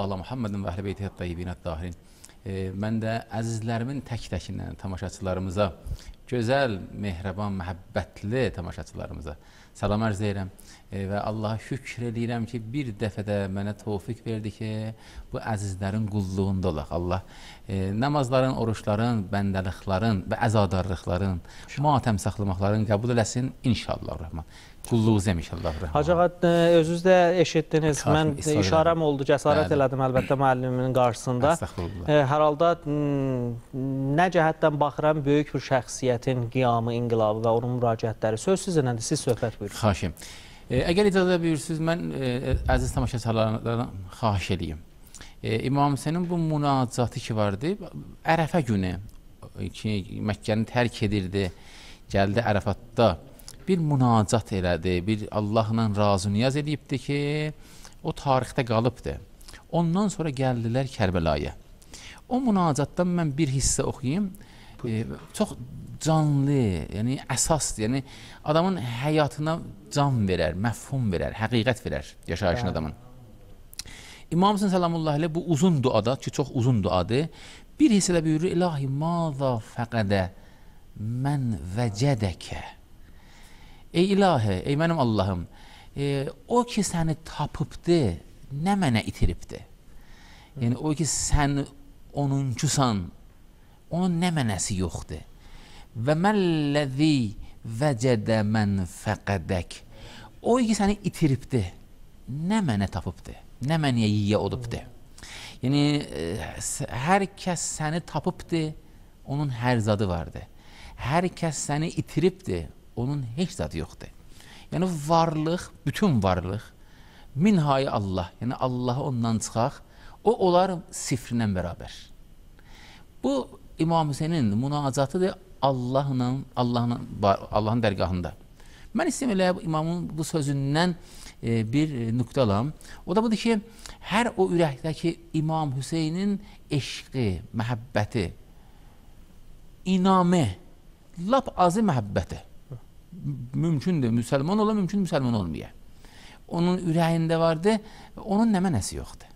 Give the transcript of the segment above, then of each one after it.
Allah Muhammedin və əhl-i beyti hətta ibinət dahirin. Mən də əzizlərimin tək-təkindən tamaşaçılarımıza gözəl, mehriban, məhəbbətli tamaşaçılarımıza salam arz edirəm e, və Allaha şükr edirəm ki, bir dəfə də mənə tofiq verdi ki, bu əzizlərin qulluğunda olaq. Allah e, namazların, oruçların, bəndəliqların və əzadarlıqların, matəmsaxlamaqların qəbul eləsin inşallah rəhman. Qulluğu zəm inşallah rəhman. Hacı ağa, e, özünüz də eşitdiniz. Mən işarəm oldu, cəsarət Bəli. elədim əlbəttə müəllimin qarşısında. E, hər halda nə cəhətdən baxıram, böyük bir şəxsiyyət dövlətin qiyamı, inqilabı və onun müraciətləri söz sizinlədir, siz söhbət buyurun. Xaşim. E, əgər icazə buyursunuz, mən e, əziz tamaşaçılardan xahiş edeyim. E, İmam Hüseynin bu münacatı ki vardı, Ərəfə günü e, ki, Məkkəni tərk edirdi, gəldi Ərəfatda bir münacat elədi, bir Allahla razı niyaz edibdi ki, o tarixdə qalıbdı. Ondan sonra gəldilər Kərbəlaya. O münacatdan mən bir hissə oxuyayım. E, çox canlı, yəni əsasdır. Yəni adamın həyatına can verər, məfhum verər, həqiqət verər yaşayışın hə. adamın. İmam Hüseyn sallallahu əleyhi bu uzun duada ki, çox uzun duadır. Bir hissədə buyurur: "İlahi, maza fəqədə mən vəcədəkə." Ey ilahi, ey mənim Allahım, e, o ki səni tapıbdı, nə mənə itiribdi? Yəni o ki sən onuncusan, onun nə mənəsi yoxdur. Və məlləzi vəcədə mən fəqədək. O ki səni itiribdi. Nə mənə tapıbdı. Nə məniyə yiyə olubdu. Yəni hər kəs səni tapıbdı. Onun hər zadı vardı. Hər kəs səni itiribdi. Onun heç zadı yoxdur. Yəni varlıq, bütün varlıq minhayı Allah. Yəni Allahı ondan çıxaq. O olar sifrindən bərabər. Bu İmam Hüseynin münacatıdır Allahla, Allahla, Allahın dərgahında. Mən istəyirəm elə imamın bu sözündən e, bir e, nöqtə alam. O da budur ki, hər o ürəkdəki İmam Hüseynin eşqi, məhəbbəti, inamı, lap azı məhəbbəti. Mümkündür müsəlman ola, mümkün müsəlman olmaya. Onun ürəyində vardı, onun nəmə nəsi yoxdur.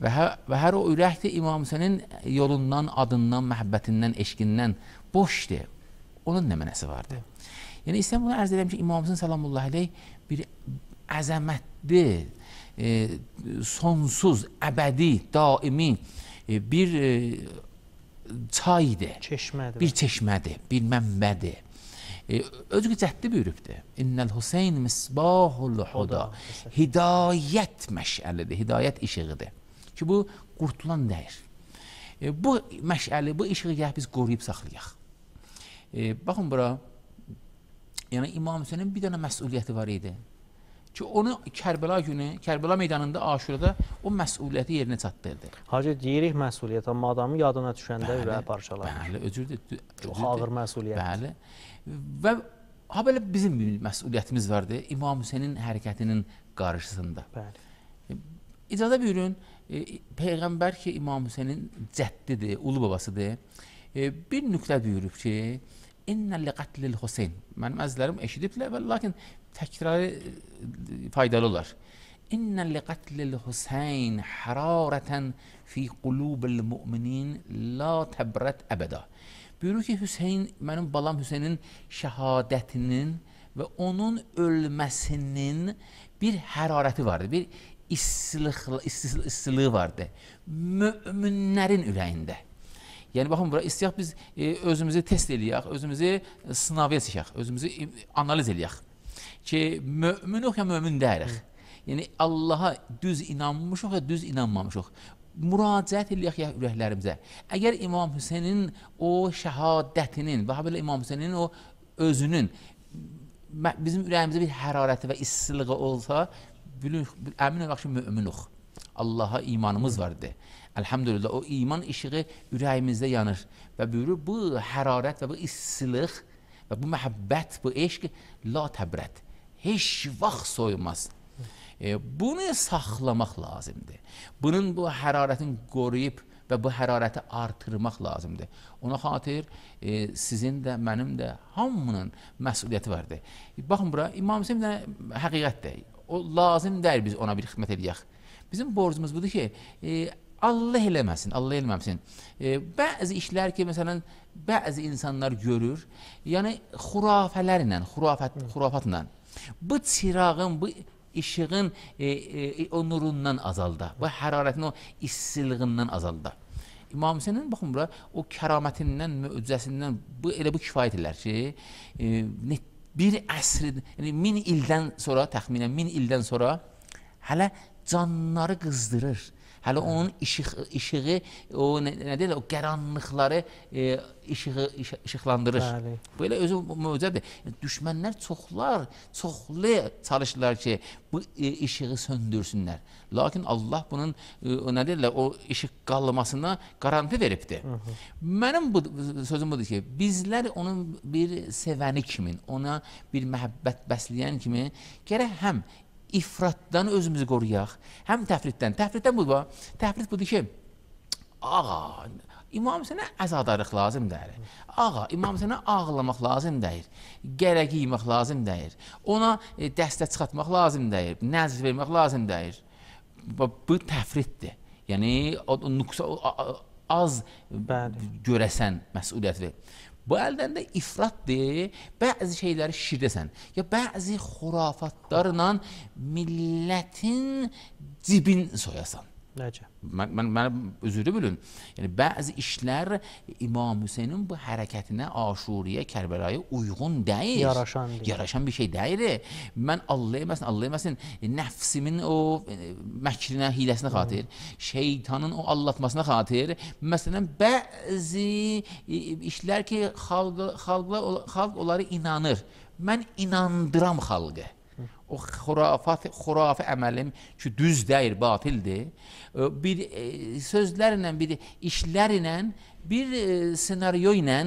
Və, hə, və hər o ürəkdir İmam Hüseynin yolundan, adından, məhəbbətindən, eşqindən boşdur. Onun nə mənəsi vardır? Yəni, istəyəm bunu ərz edəm ki, İmam Hüseyin salamullah aleyh bir əzəmətli, e, sonsuz, əbədi, daimi e, bir e, çaydır. Çeşmədir. Bir çeşmədir, bir mənbədir. E, özgü cəhdi buyurubdur. İnnəl Hüseyn misbahul huda. Hidayət məşəlidir, hidayət işığıdır ki, bu qurtulan dəyir. E, bu məşəli, bu işığı gəh biz qoruyub saxlayaq. E, baxın bura, yəni İmam Hüseynin bir dənə məsuliyyəti var idi ki, onu Kərbəla günü, Kərbəla meydanında, Aşurada o məsuliyyəti yerinə çatdırdı. Hacı, deyirik məsuliyyət, amma adamın yadına düşəndə ürəyə parçalar. Bəli, özürdür. Çox ağır məsuliyyət. Bəli. Və ha belə bizim bir məsuliyyətimiz vardı İmam Hüseynin hərəkətinin qarşısında. Bəli. E, icazə buyurun, e, Peyğəmbər ki, İmam Hüseynin cəddidir, ulu babasıdır. E, bir nüqtə buyurub ki, İnnə li qatlil Hüseyn. Mənim əzizlərim eşidiblər, və lakin təkrarı e, faydalı olar. İnnə li qatlil Hüseyn hərarətən fi qulubil müminin la təbrət əbədə. Buyurur ki, Hüseyn, mənim balam Hüseynin şəhadətinin və onun ölməsinin bir hərarəti vardır, bir islıqlı, istis, islığı vardı. Möminlərin ürəyində. Yəni baxın bura istəyək biz e, özümüzü test eləyək, özümüzü e, sınavə çəkək, özümüzü analiz eləyək. Ki möminük ya mömin deyirik. Yəni Allaha düz inanmışıq ya düz inanmamışıq. Müraciət eləyək ya ürəklərimizə. Əgər İmam Hüseynin o şəhadətinin, Vahabilə İmam Hüseynin o özünün bizim ürəyimizdə bir hərarəti və issilığı olsa, Bülük, əmin olaq ki, müminuq. Allaha imanımız var de. Elhamdülillah o iman işığı ürəyimizdə yanır və buyurur bu hərarət və bu issilik və bu məhəbbət, bu eşq la təbrət. Heç vaxt soyumaz. E, bunu saxlamaq lazımdır. Bunun bu hərarətin qoruyub və bu hərarəti artırmaq lazımdır. Ona xatir e, sizin də, mənim də, hamının məsuliyyəti vardır. Baxın bura, İmam Hüseyin də həqiqətdir. O lazım deyil biz ona bir xidmət edək. Bizim borcumuz budur ki, e, Allah eləməsin, Allah eləməsin. E, bəzi işlər ki, məsələn, bəzi insanlar görür, yəni xurafələrlə, xurafət, xurafatla. Bu çırağın, bu işığın e, e, e o nurundan azaldı. Bu hərarətin o issilığından azaldı. İmam Hüseynin baxın bura o kəramətindən, möcüzəsindən bu elə bu kifayət edər ki, e, net bir əsrin, yəni 1000 ildən sonra təxminən 1000 ildən sonra hələ canları qızdırır. Hələ onun işıq, işığı, o nə, nə deyirlər, o qaranlıqları e, işığı, iş, işıqlandırır. Bəli. Bu elə özü möcüzədir. Düşmənlər çoxlar, çoxlu çalışırlar ki, bu e, işığı söndürsünlər. Lakin Allah bunun e, nə deyirlər, o işıq qalmasına garanti veribdi. Hı -hı. Mənim bu sözüm budur ki, bizlər onun bir sevəni kimin, ona bir məhəbbət bəsləyən kimi gərək həm ifratdan özümüzü qoruyaq, həm təfritdən. Təfritdən budur, təfrit budur ki, ağa, İmam Hüseynə əzadarıq lazım deyir. Ağa, İmam Hüseynə ağlamaq lazım deyir. Gərək yeymək lazım deyir. Ona e, dəstə çıxatmaq lazım deyir. Nəzr vermək lazım deyir. Bu, bu təfritdir. Yəni, o, o, nüqsa, o, az Bəli. görəsən məsuliyyət verir. Bu əldən də ifratdır. Bəzi şeyləri şişirdəsən. Ya bəzi xurafatlarla millətin dibin soyasan. Nəcə? Mən, mən, mən özürü bilin. Yəni, bəzi işlər İmam Hüseynin bu hərəkətinə, aşuriyə, kərbəlaya uyğun deyil. Yaraşan deyil. Yaraşan bir şey deyil. Mən Allah eləməsin, Allah eləməsin, nəfsimin o e, məkrinə, hiləsinə xatir, Hı. şeytanın o allatmasına xatir. Məsələn, bəzi e, e, işlər ki, xalq, xalq, xalq onları inanır. Mən inandıram xalqı o xurafat, xurafi əməlim ki, düz deyil, batildir. E, bir e, sözlərlə, bir işlərlə, bir ssenariyo e, ilə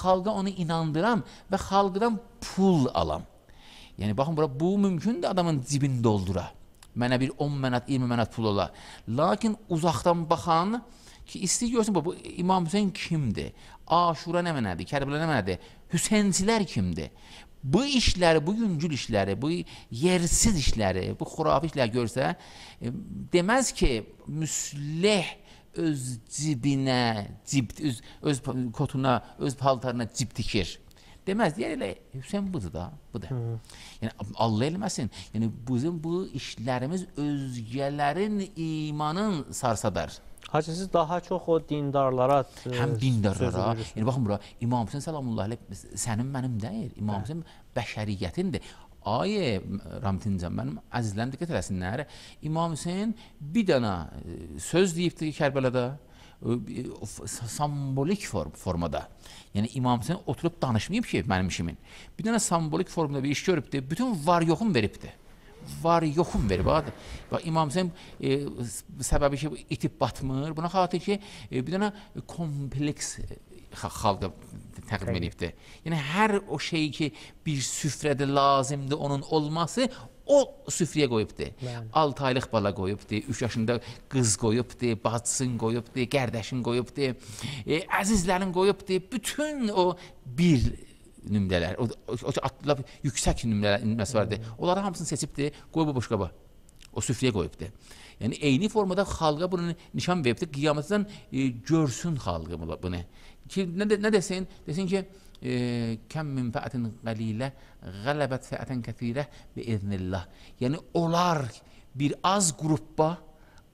xalqa onu inandıram və xalqdan pul alam. Yəni baxın bura bu mümkündür adamın cibini doldura. Mənə bir 10 manat, 20 manat pul ola. Lakin uzaqdan baxan ki, istəyir görsün bu İmam Hüseyn kimdir? Aşura nə mənədir? Kərbəla nə mənədir? Hüseynçilər kimdir? bu işləri, bu yüngül işləri, bu yersiz işləri, bu xurafi işləri görsə, e, deməz ki, müsleh öz cibinə, cib, öz, öz kotuna, öz paltarına cib dikir. Deməz, deyər yəni elə Hüseyn budur da, bu da. Hı. Yəni Allah eləməsin. Yəni bizim bu işlərimiz özgələrin imanın sarsadır. Hacı siz daha çox o dindarlara e, həm dindarlara, yəni baxın bura İmam Hüseyn sallallahu əleyhi sənin mənim deyil, İmam hə. Hüseyn bəşəriyyətindir. Ayə Ramtincan mənim əzizlərim diqqət eləsinlər. İmam Hüseyn bir dənə e, söz deyibdi Kərbəlada e, simbolik form formada. Yəni İmam Hüseyn oturub danışmayıb ki, mənim işimin. Bir dənə simbolik formada bir iş görübdü, bütün var yoxum veribdi var yoxum verib adı. Bax İmam Hüseyn e, səbəbi ki itib batmır. Buna xatir ki e, bir dənə kompleks e, xalqa təqdim edibdi. Yəni hər o şey ki bir süfrədə lazımdır onun olması o süfrəyə qoyubdu. 6 aylıq bala qoyubdu, 3 yaşında qız qoyubdu, bacısını qoyubdu, qardaşını qoyubdu, e, əzizlərini qoyubdu. Bütün o bir nümrələr, o, o, o atlılar yüksək nümrələr nümrəsi var idi. Hmm. Onları hamısını seçibdi, qoyub bu boşqaba. O süfrəyə qoyubdu. Yəni eyni formada xalqa bunu nişan veribdi. Qiyamətdən e, görsün xalqı bunu. Ki nə, nə desin? Desin ki, e, kəm min fəətin qalilə qələbət fəətin kəthirə bi iznillah. Yəni onlar bir az qrupba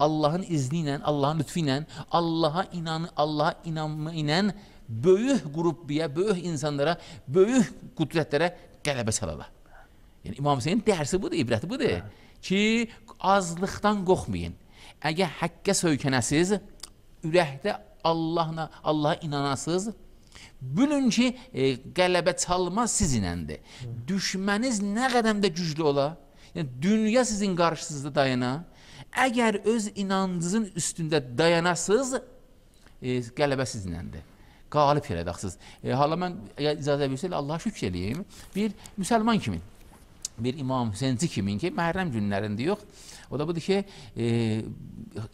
Allahın izni ilə, Allahın lütfü ilə, Allaha inanı, Allaha inanma ilə böyük qrupbiyə, böyük insanlara, böyük qüdrətlərə qələbə salala. Yəni İmam Hüseyn dərsi budur, ibrəti budur hə. ki, azlıqdan qorxmayın. Əgər həqqə söykənəsiz, ürəkdə Allahla, Allaha inanasız, bilin ki, e, qələbə çalma sizinəndir. Hə. Düşməniz nə qədəm də güclü ola, yəni dünya sizin qarşısınızda dayana. Əgər öz inancınızın üstündə dayanasız, e, qələbə sizinəndir qalib gələcəksiniz. E, hala mən icazə verirsə, Allaha şükür eləyim. Bir müsəlman kimi, bir İmam Hüseynci kimin ki, məhrəm günlərində yox. O da budur ki, e,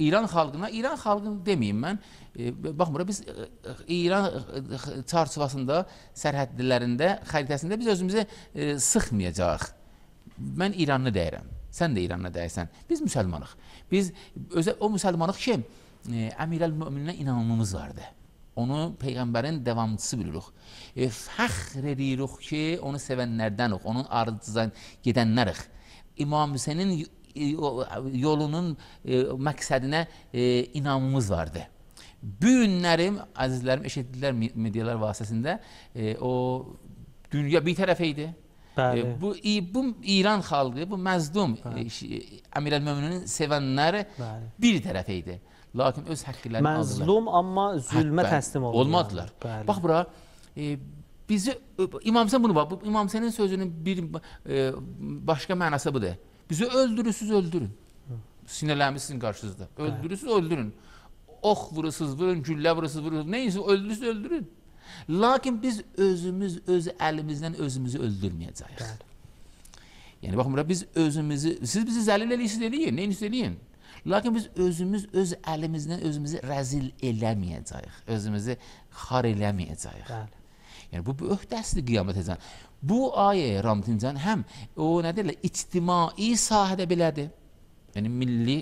İran xalqına, İran xalqını deməyim mən, e, baxmıra biz e, e, İran e, çarçivasında, sərhədlilərində, xəritəsində biz özümüzü e, sıxmayacaq. Mən İranlı deyirəm, sən də İranlı deyirsən. Biz müsəlmanıq. Biz özə, o müsəlmanıq ki, e, Əmirəl Möminə inanmamız vardır onu peyğəmbərin davamçısı bilirik. E, fəxr edirik ki, onu sevənlərdənik, onun ardıcıdan gedənlərik. İmam Hüseynin yolunun e, məqsədinə e, inamımız vardı. Bu günlərim, əzizlərim, eşitdilər medialar vasitəsində, e, o dünya bir tərəf idi. Bəli. E, bu, bu İran xalqı, bu məzdum e, Əmirəl Möminin sevənləri Bəli. bir tərəf idi lakin öz həqqlərini aldılar. Məzlum, amma zülmə Hə, bəli. təslim oldular. Olmadılar. Bəli. Bax bura, e, bizi İmam Hüseyin bunu bax, bu İmam Hüseyinin sözünün bir e, başqa mənası budur. Bizi öldürürsüz, öldürün. Sinirlərimiz sizin qarşınızda. Öldürürsüz, öldürün. Ox vurursunuz, vurun, güllə vurursunuz, vurun. Neyinsə öldürürsüz, öldürün. Lakin biz özümüz öz əlimizdən özümüzü öldürməyəcəyik. Yəni baxın bura biz özümüzü siz bizi zəlil eləyirsiniz eləyin, neyiniz eləyin? Lakin biz özümüz öz əlimizlə özümüzü rəzil eləməyəcəyik. Özümüzü xar eləməyəcəyik. Bəli. Yəni bu öhdəsidir qiyamətəcən. Bu ayə Ramtincan həm o nə deyirlər, ictimai sahədə belədir. Yəni milli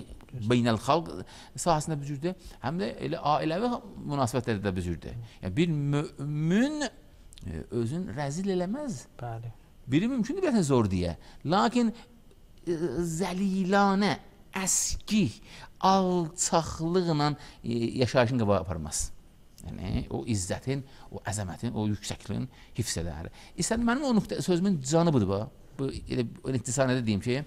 beynəl xalq sahəsində bücürdür, həm də elə ailəvi münasibətlərdə də bücürdür. Yəni bir mömin e, özün rəzil eləməz. Bəli. Biri mümkündür bilətən zor deyə. Lakin e, zəlilanə əskik, alçaqlıqla e, yaşayışın qabağa aparmaz. Yəni, o izzətin, o əzəmətin, o yüksəkliyin hifz edər. İstədim, mənim o nöqtə sözümün canıbıdır bu. Bu, elə, elə ixtisanədə deyim ki,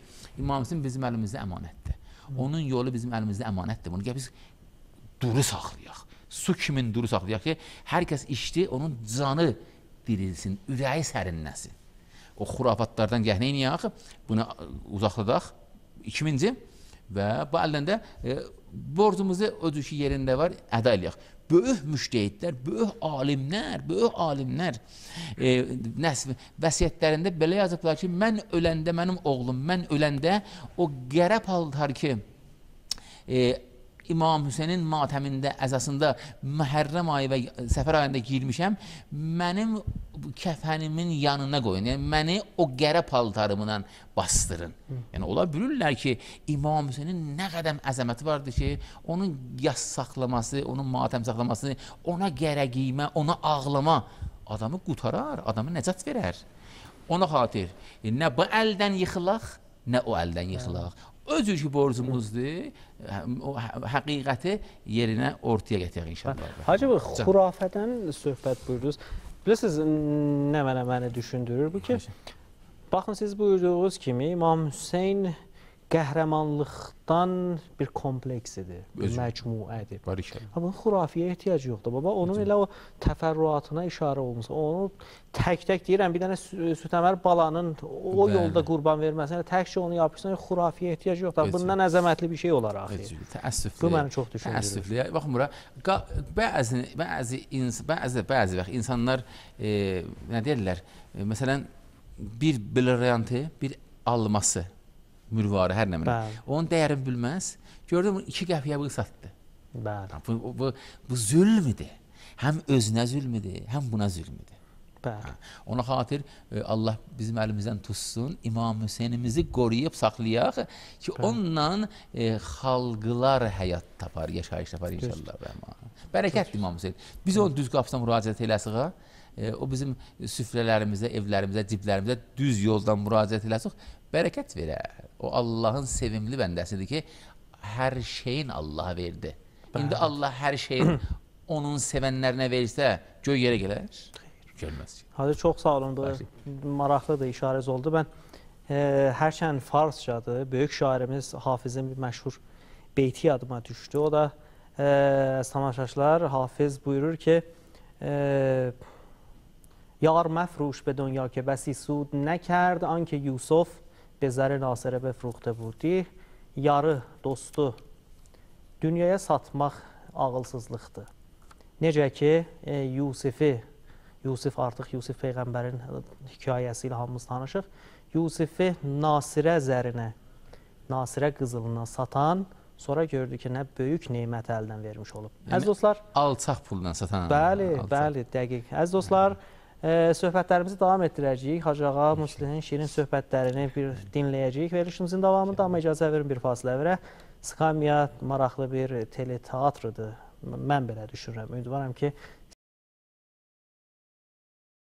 İmam Hüseyin bizim əlimizdə əmanətdir. Onun yolu bizim əlimizdə əmanətdir. Bunu biz duru saxlayaq. Su kimin duru saxlayaq ki, hər kəs içdi, onun canı dirilsin, ürəyi sərinləsin. O xurafatlardan gəhnəyini yaxı, bunu uzaqladaq. İkiminci, və bu əlləndə e, borcumuzu ödüşü yerində var, əda eləyək. Böyük müştəhidlər, böyük alimlər, böyük alimlər e, nəsv vəsiyyətlərində belə yazıblar ki, mən öləndə, mənim oğlum, mən öləndə o qərəb haldır ki, e, İmam Hüseynin matəmində, əsasında məhərrəm ayı və səfər ayında giyilmişəm, mənim kəfənimin yanına qoyun. Yəni, məni o qərə paltarımla bastırın. Yəni, ola bilirlər ki, İmam Hüseynin nə qədəm əzəməti vardır ki, onun yas saxlaması, onun matəm saxlaması, ona qərə giymə, ona ağlama adamı qutarar, adamı nəcət verər. Ona xatir, nə bu əldən yıxılaq, nə o əldən yıxılaq. Hə özü ki borcumuzdur. Hə, həqiqəti yerinə ortaya gətirək inşallah. Hə, Hacı bəy, xurafədən söhbət buyurdunuz. Bilirsiniz, nə mənə məni düşündürür bu ki, baxın siz buyurduğunuz kimi İmam Hüseyn qəhrəmanlıqdan bir kompleksidir, bir məcmuədir. Amma xurafiyə ehtiyac yoxdur. Baba, onun Özüm. elə o təfərrüatına işarə olunsa, onu tək-tək deyirəm, bir dənə sütəmər balanın o Bəli. yolda qurban verməsinə, təkcə onu yapışsan, xurafiyə ehtiyac yoxdur. Bundan əzəmətli bir şey olar axı. Təəssüflü. Bu məni çox düşündürür. Təəssüflü. Baxın bura, bəzi, bəzi, bəzi, bəzi vaxt insanlar, e, nə deyirlər, e, məsələn, bir brilliantı, bir alması, mürvarı hər nə bilmirəm. Onun dəyərini bilməz. Gördüm 2 qəpiyə bu satdı. Bəli. Bu, bu, bu zülmdür. Həm özünə zülmdür, həm buna zülmdür. Bəli. Ona xatir e, Allah bizim əlimizdən tutsun, İmam Hüseynimizi qoruyub saxlayaq ki, Bəli. onunla e, xalqlar həyat tapar, yaşayış tapar inşallah. Bərəkətdir İmam Hüseyn. Biz onu düz qapısına müraciət eləsək, e, o bizim süfrələrimizə, evlərimizə, ciblərimizə düz yoldan müraciət eləsək, bərəkət verər. O Allahın sevimli bəndəsidir ki, hər şeyin Allaha verdi. İndi Allah hər şeyin onun sevənlərinə versə, göy yerə gələr? Gəlməz. Hacı, çox sağ olun. Maraqlıdır, işarəz oldu. Mən e, hərçən farscadır. Böyük şairimiz Hafizin bir məşhur beyti yadıma düşdü. O da e, tamaşaçılar Hafiz buyurur ki, e, Yar məfruş be dünya ke bəsi sud nəkərd, anki Yusuf Bezarə Nazirəbə Fruqtəbudi yarı dostu dünyaya satmaq ağılsızlıqdır. Necə ki, e, Yusifi, Yusif artıq Yusif Peyğəmbərin hekayəsi ilə hamımız tanışıq, Yusifi Nasirə zərinə, Nasirə qızılına satan sonra gördü ki, nə böyük nemət əldən vermiş olub. Yəni Əziz dostlar, alçaq pulla satan. Bəli, alçaq. bəli, dəqiq. Əziz dostlar, Hı. Ə, söhbətlərimizi davam etdirəcəyik. Hacı ağa Muslinin şirin söhbətlərini bir dinləyəcəyik. Verilişimizin davamında amma icazə verin bir fasilə verə. Skamiya maraqlı bir teleteatrıdır. Mən belə düşünürəm. Ümidvaram ki,